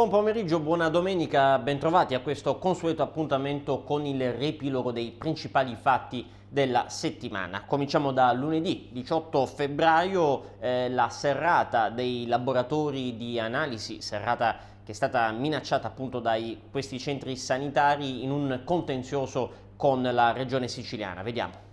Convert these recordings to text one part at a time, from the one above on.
Buon pomeriggio, buona domenica, bentrovati a questo consueto appuntamento con il riepilogo dei principali fatti della settimana. Cominciamo da lunedì 18 febbraio, eh, la serrata dei laboratori di analisi, serrata che è stata minacciata appunto da questi centri sanitari in un contenzioso con la regione siciliana. Vediamo.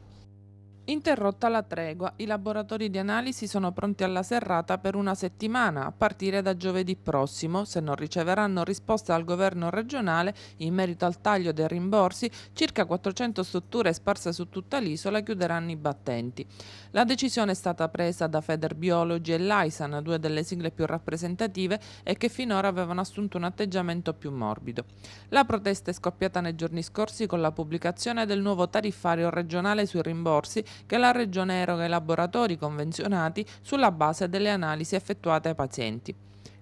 Interrotta la tregua, i laboratori di analisi sono pronti alla serrata per una settimana, a partire da giovedì prossimo. Se non riceveranno risposte dal governo regionale in merito al taglio dei rimborsi, circa 400 strutture sparse su tutta l'isola chiuderanno i battenti. La decisione è stata presa da Federbiologi e Lysan, due delle sigle più rappresentative e che finora avevano assunto un atteggiamento più morbido. La protesta è scoppiata nei giorni scorsi con la pubblicazione del nuovo tariffario regionale sui rimborsi che la Regione eroga ai laboratori convenzionati sulla base delle analisi effettuate ai pazienti.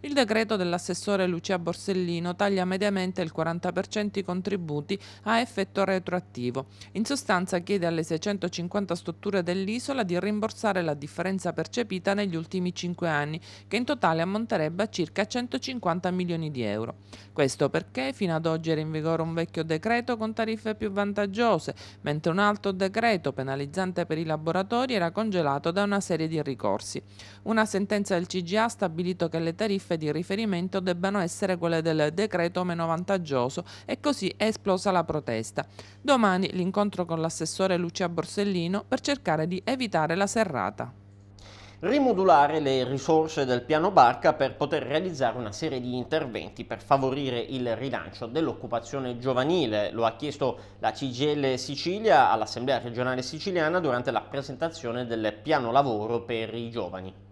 Il decreto dell'assessore Lucia Borsellino taglia mediamente il 40% i contributi a effetto retroattivo. In sostanza chiede alle 650 strutture dell'isola di rimborsare la differenza percepita negli ultimi 5 anni, che in totale ammonterebbe a circa 150 milioni di euro. Questo perché fino ad oggi era in vigore un vecchio decreto con tariffe più vantaggiose, mentre un altro decreto penalizzante per i laboratori era congelato da una serie di ricorsi. Una sentenza del CGA ha stabilito che le tariffe tariffe di riferimento debbano essere quelle del decreto meno vantaggioso e così è esplosa la protesta. Domani l'incontro con l'assessore Lucia Borsellino per cercare di evitare la serrata rimodulare le risorse del piano Barca per poter realizzare una serie di interventi per favorire il rilancio dell'occupazione giovanile. Lo ha chiesto la CGL Sicilia all'Assemblea regionale siciliana durante la presentazione del piano lavoro per i giovani.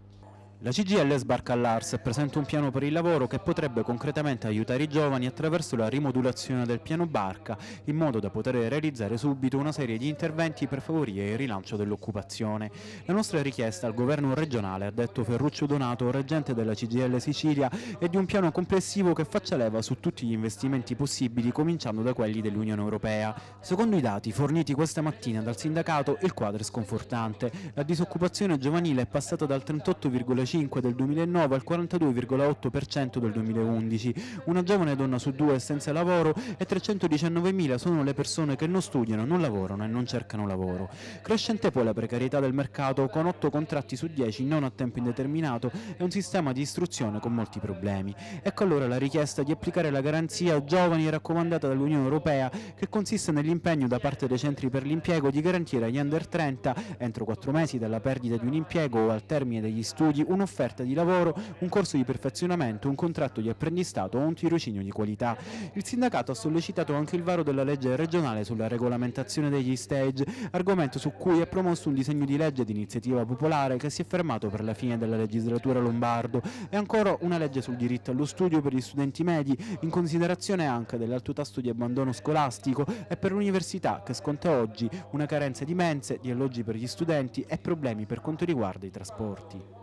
La CGL sbarca all'Ars e presenta un piano per il lavoro che potrebbe concretamente aiutare i giovani attraverso la rimodulazione del piano barca, in modo da poter realizzare subito una serie di interventi per favorire il rilancio dell'occupazione. La nostra richiesta al governo regionale, ha detto Ferruccio Donato, reggente della CGL Sicilia, è di un piano complessivo che faccia leva su tutti gli investimenti possibili, cominciando da quelli dell'Unione Europea. Secondo i dati forniti questa mattina dal sindacato, il quadro è sconfortante. La disoccupazione giovanile è passata dal 38,5% 42,5 del 2009 al 42,8% del 2011. Una giovane donna su due è senza lavoro e 319.000 sono le persone che non studiano, non lavorano e non cercano lavoro. Crescente poi la precarietà del mercato con 8 contratti su 10 non a tempo indeterminato e un sistema di istruzione con molti problemi. Ecco allora la richiesta di applicare la garanzia giovani raccomandata dall'Unione Europea che consiste nell'impegno da parte dei centri per l'impiego di garantire agli under 30 entro 4 mesi dalla perdita di un impiego o al termine degli studi un'offerta di lavoro, un corso di perfezionamento, un contratto di apprendistato o un tirocinio di qualità. Il sindacato ha sollecitato anche il varo della legge regionale sulla regolamentazione degli stage, argomento su cui è promosso un disegno di legge di iniziativa popolare che si è fermato per la fine della legislatura lombardo e ancora una legge sul diritto allo studio per gli studenti medi, in considerazione anche dell'alto tasso di abbandono scolastico e per l'università che sconta oggi una carenza di mense, di alloggi per gli studenti e problemi per quanto riguarda i trasporti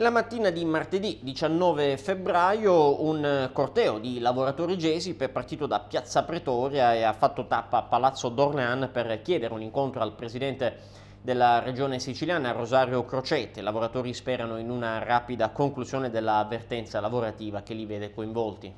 la mattina di martedì 19 febbraio un corteo di lavoratori gesipe è partito da Piazza Pretoria e ha fatto tappa a Palazzo Dornan per chiedere un incontro al presidente della regione siciliana Rosario Crocette. I lavoratori sperano in una rapida conclusione dell'avvertenza lavorativa che li vede coinvolti.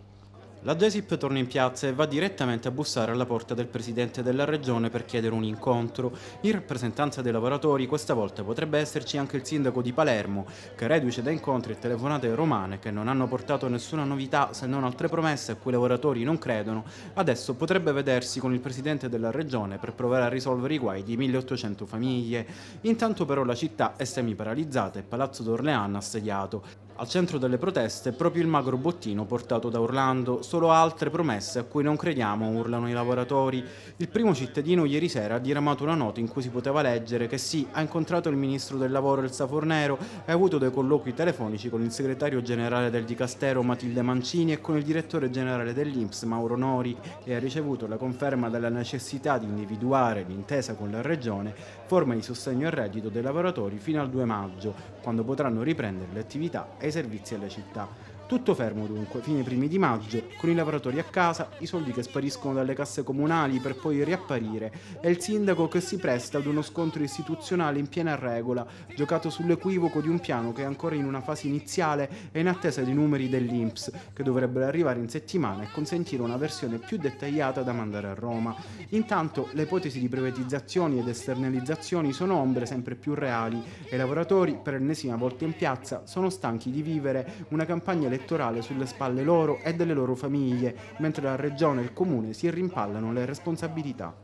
La Desip torna in piazza e va direttamente a bussare alla porta del presidente della regione per chiedere un incontro. In rappresentanza dei lavoratori questa volta potrebbe esserci anche il sindaco di Palermo, che reduce da incontri e telefonate romane che non hanno portato nessuna novità se non altre promesse a cui i lavoratori non credono, adesso potrebbe vedersi con il presidente della regione per provare a risolvere i guai di 1800 famiglie. Intanto però la città è semi-paralizzata e Palazzo d'Orleano assediato. Al centro delle proteste proprio il magro bottino portato da Orlando, solo altre promesse a cui non crediamo, urlano i lavoratori. Il primo cittadino ieri sera ha diramato una nota in cui si poteva leggere che sì, ha incontrato il ministro del lavoro Elsa Fornero e ha avuto dei colloqui telefonici con il segretario generale del Dicastero Matilde Mancini e con il direttore generale dell'Inps Mauro Nori e ha ricevuto la conferma della necessità di individuare, d'intesa con la Regione, forme di sostegno al reddito dei lavoratori fino al 2 maggio, quando potranno riprendere le attività e i servizi alle città. Tutto fermo dunque, fine primi di maggio, con i lavoratori a casa, i soldi che spariscono dalle casse comunali per poi riapparire e il sindaco che si presta ad uno scontro istituzionale in piena regola, giocato sull'equivoco di un piano che è ancora in una fase iniziale e in attesa dei numeri dell'Inps, che dovrebbero arrivare in settimana e consentire una versione più dettagliata da mandare a Roma. Intanto le ipotesi di privatizzazioni ed esternalizzazioni sono ombre sempre più reali e i lavoratori, per l'ennesima volta in piazza, sono stanchi di vivere una campagna elettorale sulle spalle loro e delle loro famiglie, mentre la Regione e il Comune si rimpallano le responsabilità.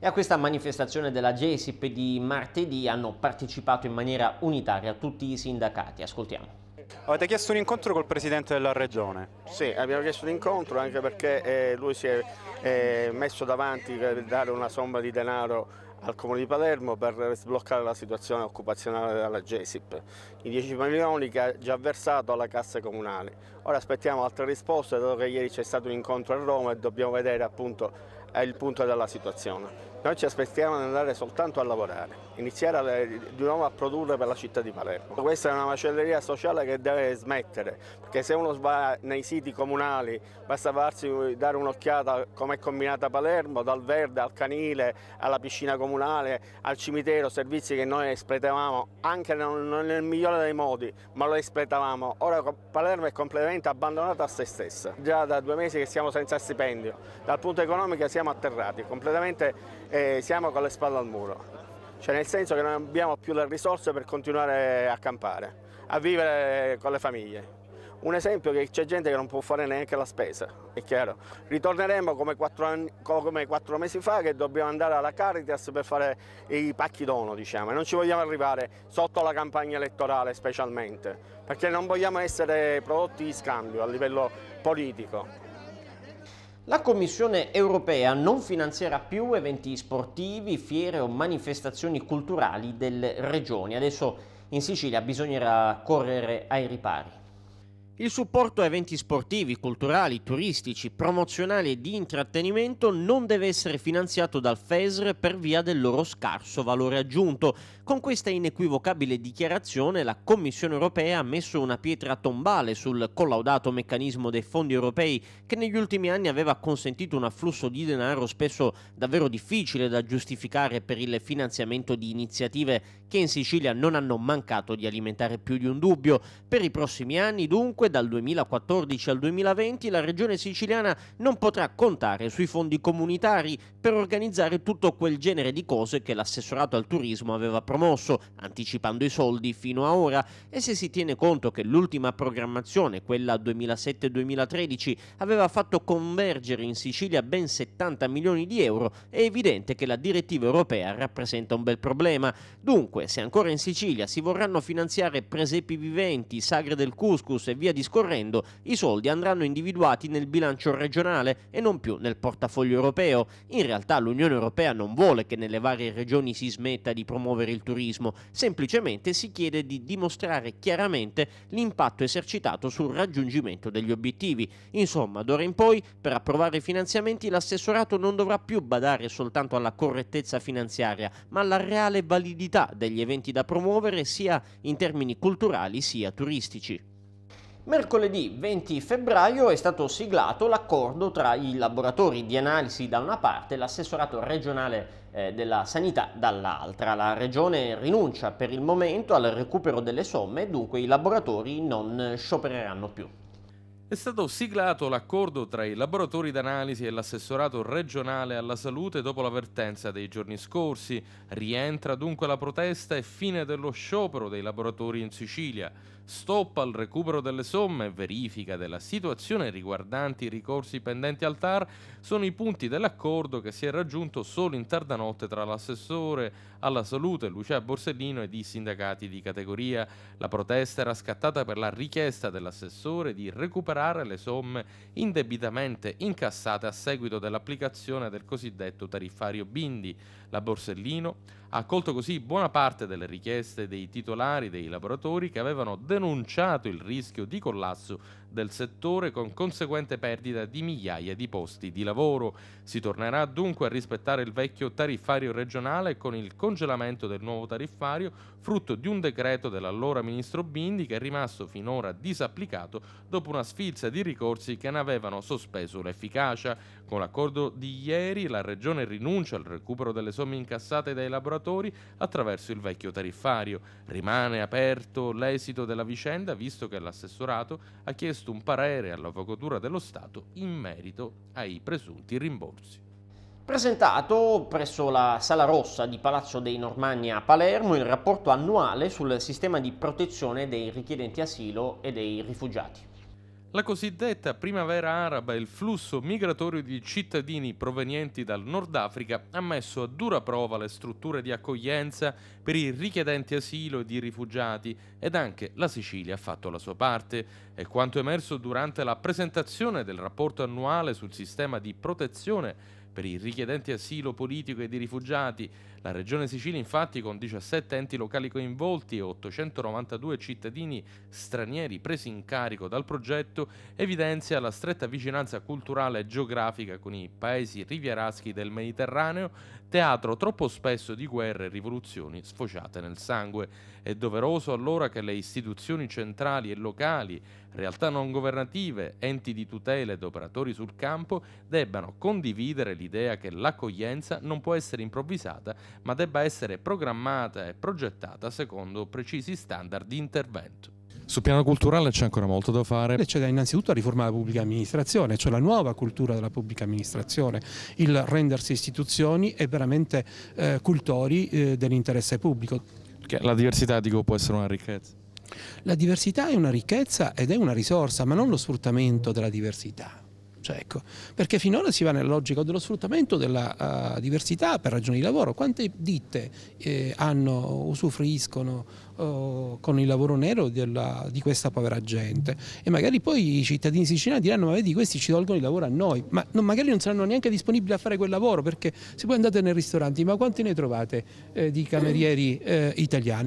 E a questa manifestazione della GESIP di martedì hanno partecipato in maniera unitaria tutti i sindacati. Ascoltiamo. Avete chiesto un incontro col Presidente della Regione? Sì, abbiamo chiesto un incontro anche perché eh, lui si è eh, messo davanti per dare una somma di denaro al Comune di Palermo per sbloccare la situazione occupazionale della GESIP. I 10 milioni che ha già versato alla Cassa Comunale. Ora aspettiamo altre risposte, dato che ieri c'è stato un incontro a Roma e dobbiamo vedere appunto il punto della situazione. Noi ci aspettiamo di andare soltanto a lavorare, iniziare a, di nuovo a produrre per la città di Palermo. Questa è una macelleria sociale che deve smettere, perché se uno va nei siti comunali basta farsi dare un'occhiata come è combinata Palermo, dal verde al canile, alla piscina comunale, al cimitero, servizi che noi espletavamo anche nel migliore dei modi, ma lo espletavamo. Ora Palermo è completamente abbandonata a se stessa. Già da due mesi che siamo senza stipendio, dal punto economico siamo atterrati, completamente e siamo con le spalle al muro. Cioè nel senso che non abbiamo più le risorse per continuare a campare, a vivere con le famiglie. Un esempio è che c'è gente che non può fare neanche la spesa, è chiaro. Ritorneremo come quattro, anni, come quattro mesi fa che dobbiamo andare alla Caritas per fare i pacchi dono, diciamo, e non ci vogliamo arrivare sotto la campagna elettorale specialmente, perché non vogliamo essere prodotti di scambio a livello politico. La Commissione europea non finanzierà più eventi sportivi, fiere o manifestazioni culturali delle regioni. Adesso in Sicilia bisognerà correre ai ripari. Il supporto a eventi sportivi, culturali, turistici, promozionali e di intrattenimento non deve essere finanziato dal FESR per via del loro scarso valore aggiunto. Con questa inequivocabile dichiarazione la Commissione europea ha messo una pietra tombale sul collaudato meccanismo dei fondi europei che negli ultimi anni aveva consentito un afflusso di denaro spesso davvero difficile da giustificare per il finanziamento di iniziative che in Sicilia non hanno mancato di alimentare più di un dubbio. Per i prossimi anni dunque Dunque dal 2014 al 2020 la regione siciliana non potrà contare sui fondi comunitari per organizzare tutto quel genere di cose che l'assessorato al turismo aveva promosso, anticipando i soldi fino a ora e se si tiene conto che l'ultima programmazione, quella 2007-2013, aveva fatto convergere in Sicilia ben 70 milioni di euro, è evidente che la direttiva europea rappresenta un bel problema. Dunque, se ancora in Sicilia si vorranno finanziare presepi viventi, sagre del couscous e via discorrendo, i soldi andranno individuati nel bilancio regionale e non più nel portafoglio europeo. In realtà l'Unione Europea non vuole che nelle varie regioni si smetta di promuovere il turismo, semplicemente si chiede di dimostrare chiaramente l'impatto esercitato sul raggiungimento degli obiettivi. Insomma, d'ora in poi, per approvare i finanziamenti, l'assessorato non dovrà più badare soltanto alla correttezza finanziaria, ma alla reale validità degli eventi da promuovere sia in termini culturali sia turistici. Mercoledì 20 febbraio è stato siglato l'accordo tra i laboratori di analisi da una parte e l'assessorato regionale eh, della sanità dall'altra. La regione rinuncia per il momento al recupero delle somme e dunque i laboratori non sciopereranno più. È stato siglato l'accordo tra i laboratori d'analisi e l'assessorato regionale alla salute dopo l'avvertenza dei giorni scorsi. Rientra dunque la protesta e fine dello sciopero dei laboratori in Sicilia stop al recupero delle somme e verifica della situazione riguardanti i ricorsi pendenti al TAR sono i punti dell'accordo che si è raggiunto solo in tarda notte tra l'assessore alla salute Lucia Borsellino ed i sindacati di categoria. La protesta era scattata per la richiesta dell'assessore di recuperare le somme indebitamente incassate a seguito dell'applicazione del cosiddetto tariffario Bindi. La Borsellino ha accolto così buona parte delle richieste dei titolari dei lavoratori che avevano denunciato denunciato il rischio di collasso del settore con conseguente perdita di migliaia di posti di lavoro. Si tornerà dunque a rispettare il vecchio tariffario regionale con il congelamento del nuovo tariffario, frutto di un decreto dell'allora ministro Bindi che è rimasto finora disapplicato dopo una sfilza di ricorsi che ne avevano sospeso l'efficacia. Con l'accordo di ieri la Regione rinuncia al recupero delle somme incassate dai laboratori attraverso il vecchio tariffario. Rimane aperto l'esito della vicenda visto che l'assessorato ha chiesto chiesto un parere all'Avvocatura dello Stato in merito ai presunti rimborsi. Presentato presso la Sala Rossa di Palazzo dei Normanni a Palermo il rapporto annuale sul sistema di protezione dei richiedenti asilo e dei rifugiati. La cosiddetta primavera araba e il flusso migratorio di cittadini provenienti dal Nord Africa ha messo a dura prova le strutture di accoglienza per i richiedenti asilo e di rifugiati ed anche la Sicilia ha fatto la sua parte e quanto emerso durante la presentazione del rapporto annuale sul sistema di protezione per i richiedenti asilo politico e di rifugiati la Regione Sicilia infatti con 17 enti locali coinvolti e 892 cittadini stranieri presi in carico dal progetto evidenzia la stretta vicinanza culturale e geografica con i paesi rivieraschi del Mediterraneo, teatro troppo spesso di guerre e rivoluzioni sfociate nel sangue. È doveroso allora che le istituzioni centrali e locali, realtà non governative, enti di tutela ed operatori sul campo debbano condividere l'idea che l'accoglienza non può essere improvvisata ma debba essere programmata e progettata secondo precisi standard di intervento. Sul piano culturale c'è ancora molto da fare. C'è da innanzitutto la riforma della pubblica amministrazione, cioè la nuova cultura della pubblica amministrazione, il rendersi istituzioni e veramente eh, cultori eh, dell'interesse pubblico. La diversità, dico, può essere una ricchezza. La diversità è una ricchezza ed è una risorsa, ma non lo sfruttamento della diversità. Cioè, ecco, perché finora si va nella logica dello sfruttamento della uh, diversità per ragioni di lavoro. Quante ditte eh, hanno, usufruiscono uh, con il lavoro nero della, di questa povera gente? E magari poi i cittadini siciliani diranno ma vedi questi ci tolgono il lavoro a noi, ma non, magari non saranno neanche disponibili a fare quel lavoro perché se voi andate nei ristoranti ma quanti ne trovate eh, di camerieri eh, italiani?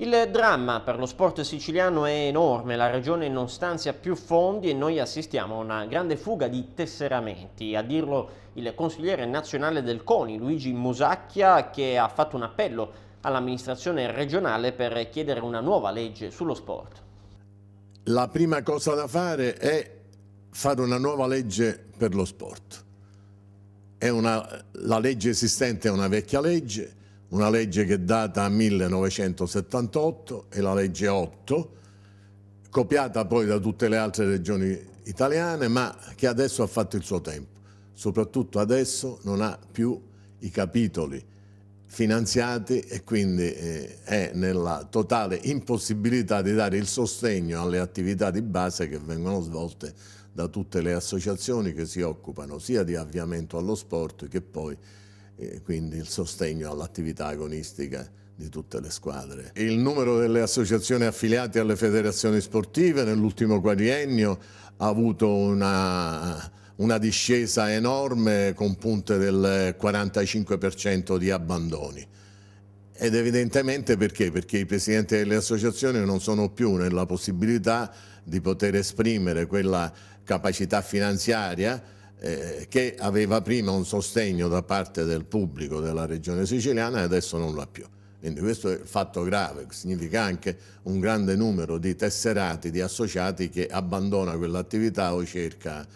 Il dramma per lo sport siciliano è enorme, la regione non stanzia più fondi e noi assistiamo a una grande fuga di tesseramenti. A dirlo il consigliere nazionale del CONI, Luigi Musacchia, che ha fatto un appello all'amministrazione regionale per chiedere una nuova legge sullo sport. La prima cosa da fare è fare una nuova legge per lo sport. Una, la legge esistente è una vecchia legge, una legge che è data 1978 è la legge 8, copiata poi da tutte le altre regioni italiane, ma che adesso ha fatto il suo tempo. Soprattutto adesso non ha più i capitoli finanziati e quindi eh, è nella totale impossibilità di dare il sostegno alle attività di base che vengono svolte da tutte le associazioni che si occupano sia di avviamento allo sport che poi quindi il sostegno all'attività agonistica di tutte le squadre. Il numero delle associazioni affiliate alle federazioni sportive nell'ultimo quadriennio ha avuto una, una discesa enorme con punte del 45% di abbandoni. Ed evidentemente perché? Perché i presidenti delle associazioni non sono più nella possibilità di poter esprimere quella capacità finanziaria eh, che aveva prima un sostegno da parte del pubblico della regione siciliana e adesso non l'ha più. Quindi questo è il fatto grave, significa anche un grande numero di tesserati, di associati che abbandona quell'attività o cerca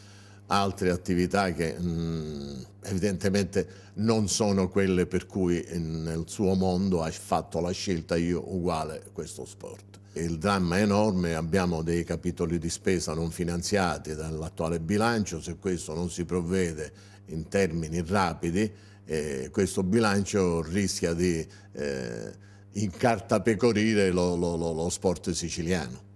altre attività che mh, mm, evidentemente non sono quelle per cui eh, nel suo mondo ha fatto la scelta io uguale questo sport il dramma è enorme, abbiamo dei capitoli di spesa non finanziati dall'attuale bilancio, se questo non si provvede in termini rapidi eh, questo bilancio rischia di eh, incartapecorire lo, lo, lo, lo sport siciliano.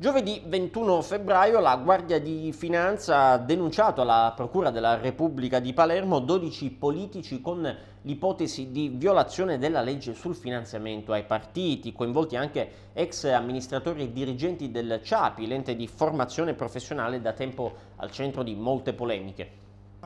Giovedì 21 febbraio la Guardia di Finanza ha denunciato alla Procura della Repubblica di Palermo 12 politici con l'ipotesi di violazione della legge sul finanziamento ai partiti, coinvolti anche ex amministratori e dirigenti del CIAPI, l'ente di formazione professionale da tempo al centro di molte polemiche.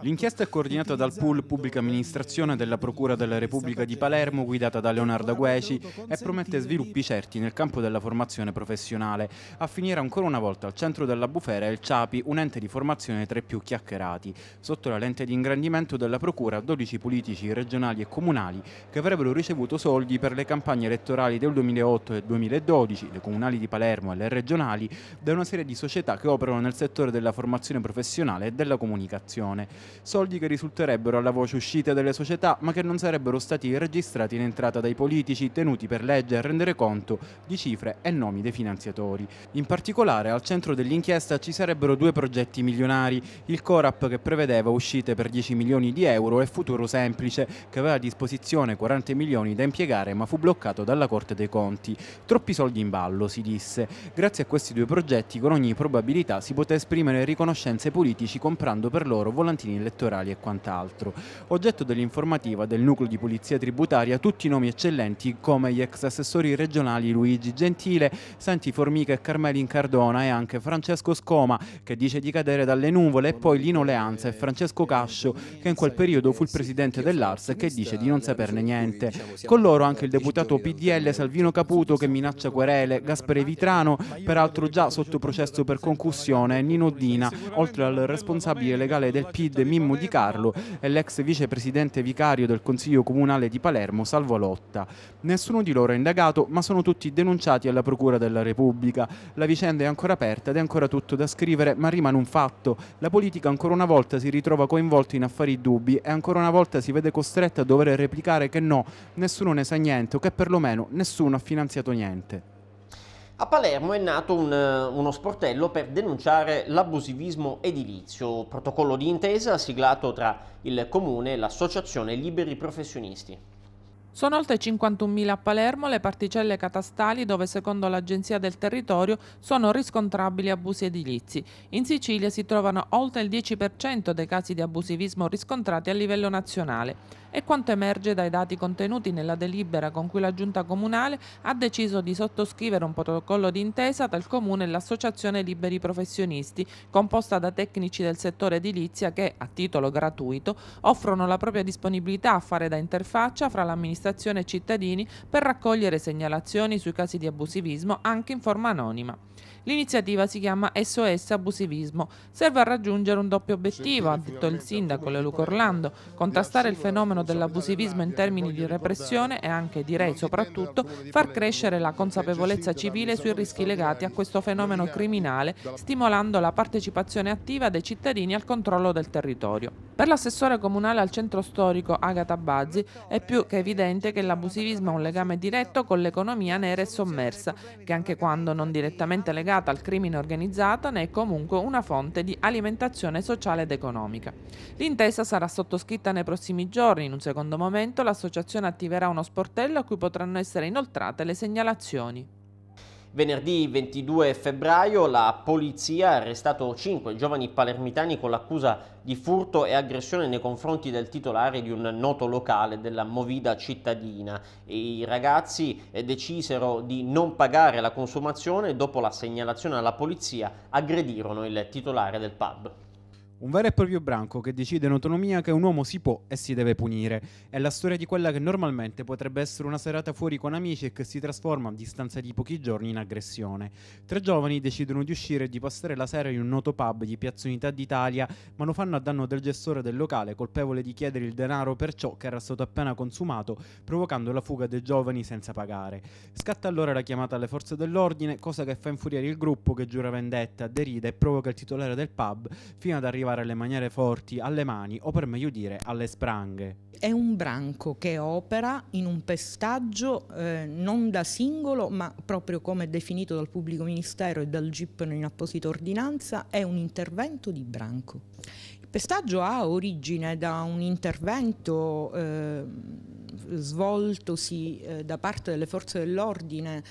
L'inchiesta è coordinata dal pool Pubblica Amministrazione della Procura della Repubblica di Palermo guidata da Leonardo Gueci e promette sviluppi certi nel campo della formazione professionale. A finire ancora una volta al centro della bufera è il CIAPI, un ente di formazione tra i più chiacchierati. Sotto la lente di ingrandimento della Procura 12 politici regionali e comunali che avrebbero ricevuto soldi per le campagne elettorali del 2008 e 2012, le comunali di Palermo e le regionali, da una serie di società che operano nel settore della formazione professionale e della comunicazione soldi che risulterebbero alla voce uscita delle società ma che non sarebbero stati registrati in entrata dai politici tenuti per legge a rendere conto di cifre e nomi dei finanziatori. In particolare al centro dell'inchiesta ci sarebbero due progetti milionari, il Corap che prevedeva uscite per 10 milioni di euro e Futuro Semplice che aveva a disposizione 40 milioni da impiegare ma fu bloccato dalla Corte dei Conti. Troppi soldi in ballo, si disse. Grazie a questi due progetti con ogni probabilità si poté esprimere riconoscenze politici comprando per loro volantini fini elettorali e quant'altro. Oggetto dell'informativa del nucleo di polizia tributaria tutti i nomi eccellenti come gli ex assessori regionali Luigi Gentile, Santi Formica e Carmelin Cardona e anche Francesco Scoma che dice di cadere dalle nuvole e poi Lino Leanza e Francesco Cascio che in quel periodo fu il presidente dell'Ars e che dice di non saperne niente. Con loro anche il deputato PDL Salvino Caputo che minaccia querele, Gaspare Vitrano, peraltro già sotto processo per concussione, Nino Dina, oltre al responsabile legale del PID Presidente Mimmo Di Carlo e l'ex vicepresidente vicario del Consiglio Comunale di Palermo Salvo Lotta. Nessuno di loro è indagato, ma sono tutti denunciati alla Procura della Repubblica. La vicenda è ancora aperta ed è ancora tutto da scrivere, ma rimane un fatto. La politica ancora una volta si ritrova coinvolta in affari dubbi e ancora una volta si vede costretta a dover replicare che no, nessuno ne sa niente o che perlomeno nessuno ha finanziato niente. A Palermo è nato un, eh, uno sportello per denunciare l'abusivismo edilizio, protocollo di intesa siglato tra il comune e l'associazione Liberi Professionisti. Sono oltre 51.000 a Palermo le particelle catastali dove secondo l'Agenzia del Territorio sono riscontrabili abusi edilizi. In Sicilia si trovano oltre il 10% dei casi di abusivismo riscontrati a livello nazionale. È quanto emerge dai dati contenuti nella delibera con cui la Giunta Comunale ha deciso di sottoscrivere un protocollo d'intesa tra il Comune e l'Associazione Liberi Professionisti, composta da tecnici del settore edilizia che, a titolo gratuito, offrono la propria disponibilità a fare da interfaccia fra l'amministrazione e i cittadini per raccogliere segnalazioni sui casi di abusivismo anche in forma anonima. L'iniziativa si chiama SOS Abusivismo. Serve a raggiungere un doppio obiettivo, ha detto il sindaco Leluco Orlando, contrastare il fenomeno dell'abusivismo in termini di repressione e anche, direi soprattutto, far crescere la consapevolezza civile sui rischi legati a questo fenomeno criminale, stimolando la partecipazione attiva dei cittadini al controllo del territorio. Per l'assessore comunale al centro storico Agata Bazzi è più che evidente che l'abusivismo ha un legame diretto con l'economia nera e sommersa, che anche quando non direttamente legata legata al crimine organizzato né comunque una fonte di alimentazione sociale ed economica. L'intesa sarà sottoscritta nei prossimi giorni. In un secondo momento l'associazione attiverà uno sportello a cui potranno essere inoltrate le segnalazioni. Venerdì 22 febbraio la polizia ha arrestato cinque giovani palermitani con l'accusa di furto e aggressione nei confronti del titolare di un noto locale della Movida cittadina. I ragazzi eh, decisero di non pagare la consumazione e dopo la segnalazione alla polizia aggredirono il titolare del pub. Un vero e proprio branco che decide in autonomia che un uomo si può e si deve punire. È la storia di quella che normalmente potrebbe essere una serata fuori con amici e che si trasforma a distanza di pochi giorni in aggressione. Tre giovani decidono di uscire e di passare la sera in un noto pub di Piazza Unità d'Italia, ma lo fanno a danno del gestore del locale, colpevole di chiedere il denaro per ciò che era stato appena consumato, provocando la fuga dei giovani senza pagare. Scatta allora la chiamata alle forze dell'ordine, cosa che fa infuriare il gruppo che giura vendetta, deride e provoca il titolare del pub, fino ad arrivare arrivare alle maniere forti, alle mani o per meglio dire alle spranghe. È un branco che opera in un pestaggio eh, non da singolo ma proprio come definito dal pubblico ministero e dal GIP in apposita ordinanza è un intervento di branco. Il pestaggio ha origine da un intervento eh, svoltosi eh, da parte delle forze dell'ordine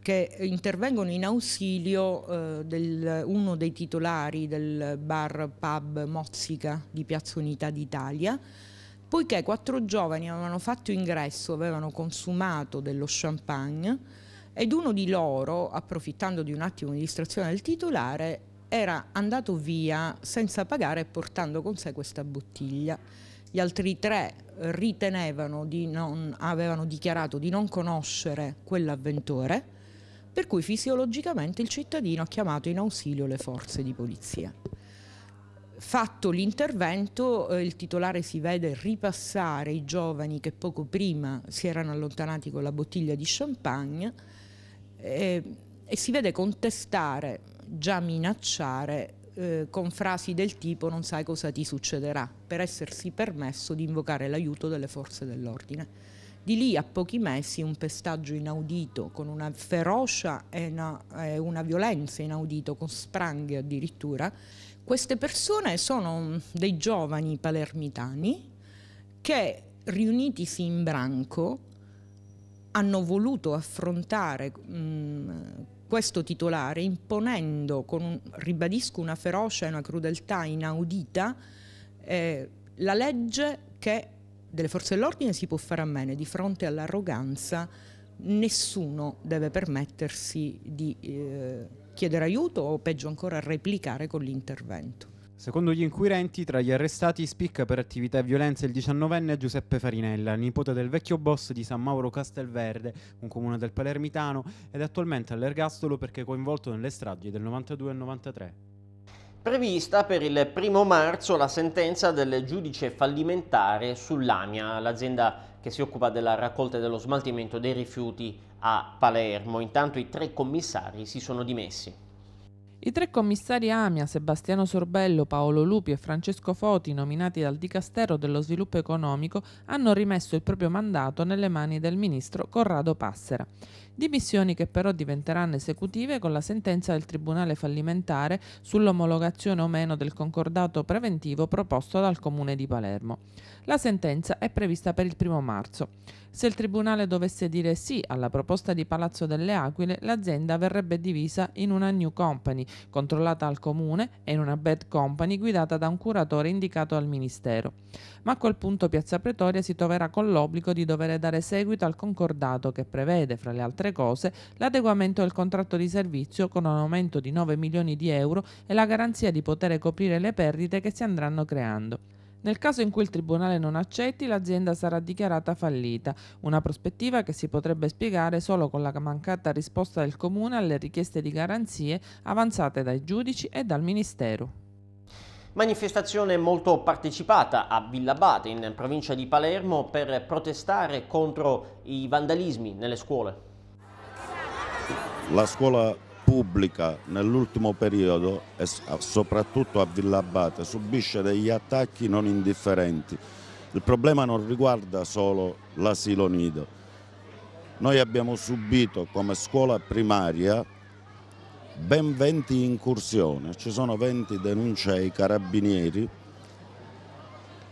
che intervengono in ausilio eh, del, uno dei titolari del bar pub Mozzica di Piazza Unità d'Italia, poiché quattro giovani avevano fatto ingresso, avevano consumato dello champagne ed uno di loro, approfittando di un attimo di distrazione del titolare, era andato via senza pagare e portando con sé questa bottiglia. Gli altri tre ritenevano di non, avevano dichiarato di non conoscere quell'avventore per cui fisiologicamente il cittadino ha chiamato in ausilio le forze di polizia. Fatto l'intervento, eh, il titolare si vede ripassare i giovani che poco prima si erano allontanati con la bottiglia di champagne eh, e si vede contestare, già minacciare, eh, con frasi del tipo non sai cosa ti succederà, per essersi permesso di invocare l'aiuto delle forze dell'ordine di lì a pochi mesi un pestaggio inaudito, con una ferocia e una, eh, una violenza inaudito, con spranghe addirittura. Queste persone sono dei giovani palermitani che riunitisi in branco hanno voluto affrontare mh, questo titolare imponendo con, un, ribadisco, una ferocia e una crudeltà inaudita eh, la legge che delle forze dell'ordine si può fare a meno, di fronte all'arroganza nessuno deve permettersi di eh, chiedere aiuto o peggio ancora replicare con l'intervento. Secondo gli inquirenti, tra gli arrestati spicca per attività e violenza il 19enne Giuseppe Farinella, nipote del vecchio boss di San Mauro Castelverde, un comune del Palermitano, ed attualmente all'ergastolo perché coinvolto nelle stragi del 92 e 93. Prevista per il primo marzo la sentenza del giudice fallimentare sull'AMIA, l'azienda che si occupa della raccolta e dello smaltimento dei rifiuti a Palermo. Intanto i tre commissari si sono dimessi. I tre commissari AMIA, Sebastiano Sorbello, Paolo Lupi e Francesco Foti, nominati dal Dicastero dello Sviluppo Economico, hanno rimesso il proprio mandato nelle mani del ministro Corrado Passera. Dimissioni che però diventeranno esecutive con la sentenza del Tribunale fallimentare sull'omologazione o meno del concordato preventivo proposto dal Comune di Palermo. La sentenza è prevista per il 1 marzo. Se il Tribunale dovesse dire sì alla proposta di Palazzo delle Aquile, l'azienda verrebbe divisa in una new company controllata al Comune e in una bad company guidata da un curatore indicato al Ministero ma a quel punto Piazza Pretoria si troverà con l'obbligo di dover dare seguito al concordato che prevede, fra le altre cose, l'adeguamento del contratto di servizio con un aumento di 9 milioni di euro e la garanzia di poter coprire le perdite che si andranno creando. Nel caso in cui il tribunale non accetti, l'azienda sarà dichiarata fallita, una prospettiva che si potrebbe spiegare solo con la mancata risposta del Comune alle richieste di garanzie avanzate dai giudici e dal Ministero. Manifestazione molto partecipata a Villabate, in provincia di Palermo, per protestare contro i vandalismi nelle scuole. La scuola pubblica nell'ultimo periodo, e soprattutto a Villabate, subisce degli attacchi non indifferenti. Il problema non riguarda solo l'asilo nido. Noi abbiamo subito come scuola primaria ben 20 incursioni, ci sono 20 denunce ai carabinieri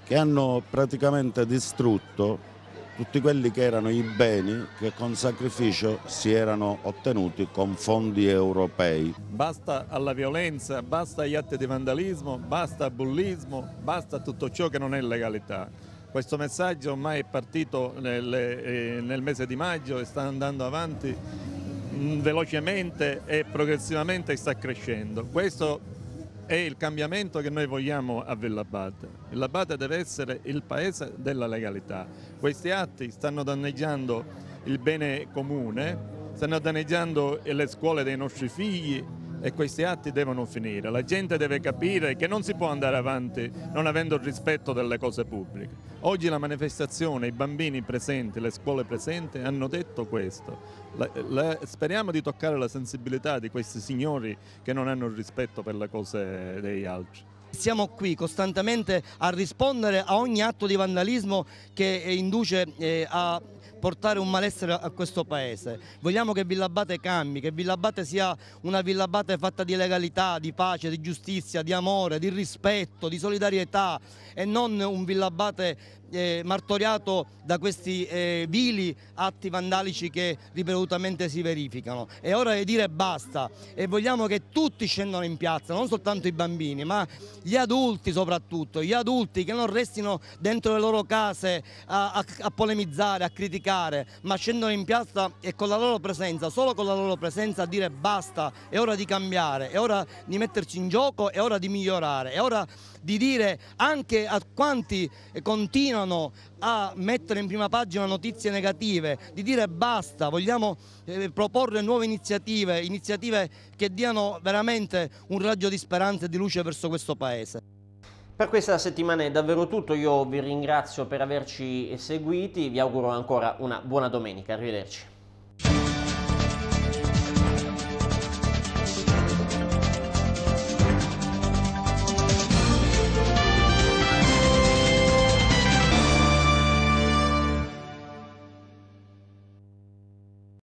che hanno praticamente distrutto tutti quelli che erano i beni che con sacrificio si erano ottenuti con fondi europei. Basta alla violenza, basta agli atti di vandalismo, basta bullismo, basta tutto ciò che non è legalità. Questo messaggio ormai è partito nel, eh, nel mese di maggio e sta andando avanti Mm, velocemente e progressivamente sta crescendo. Questo è il cambiamento che noi vogliamo a Villabate. Villabate deve essere il paese della legalità. Questi atti stanno danneggiando il bene comune, stanno danneggiando le scuole dei nostri figli, e questi atti devono finire. La gente deve capire che non si può andare avanti non avendo rispetto delle cose pubbliche. Oggi la manifestazione, i bambini presenti, le scuole presenti hanno detto questo. La, la, speriamo di toccare la sensibilità di questi signori che non hanno rispetto per le cose degli altri siamo qui costantemente a rispondere a ogni atto di vandalismo che eh, induce eh, a portare un malessere a questo paese. Vogliamo che Villabate cambi, che Villabate sia una Villabate fatta di legalità, di pace, di giustizia, di amore, di rispetto, di solidarietà e non un Villabate eh, martoriato da questi eh, vili atti vandalici che ripetutamente si verificano. È ora di dire basta e vogliamo che tutti scendano in piazza, non soltanto i bambini, ma gli adulti soprattutto, gli adulti che non restino dentro le loro case a, a, a polemizzare, a criticare, ma scendono in piazza e con la loro presenza, solo con la loro presenza a dire basta, è ora di cambiare, è ora di metterci in gioco, è ora di migliorare, è ora di dire anche a quanti eh, continuano continuano a mettere in prima pagina notizie negative, di dire basta, vogliamo eh, proporre nuove iniziative, iniziative che diano veramente un raggio di speranza e di luce verso questo Paese. Per questa settimana è davvero tutto, io vi ringrazio per averci seguiti, vi auguro ancora una buona domenica, arrivederci.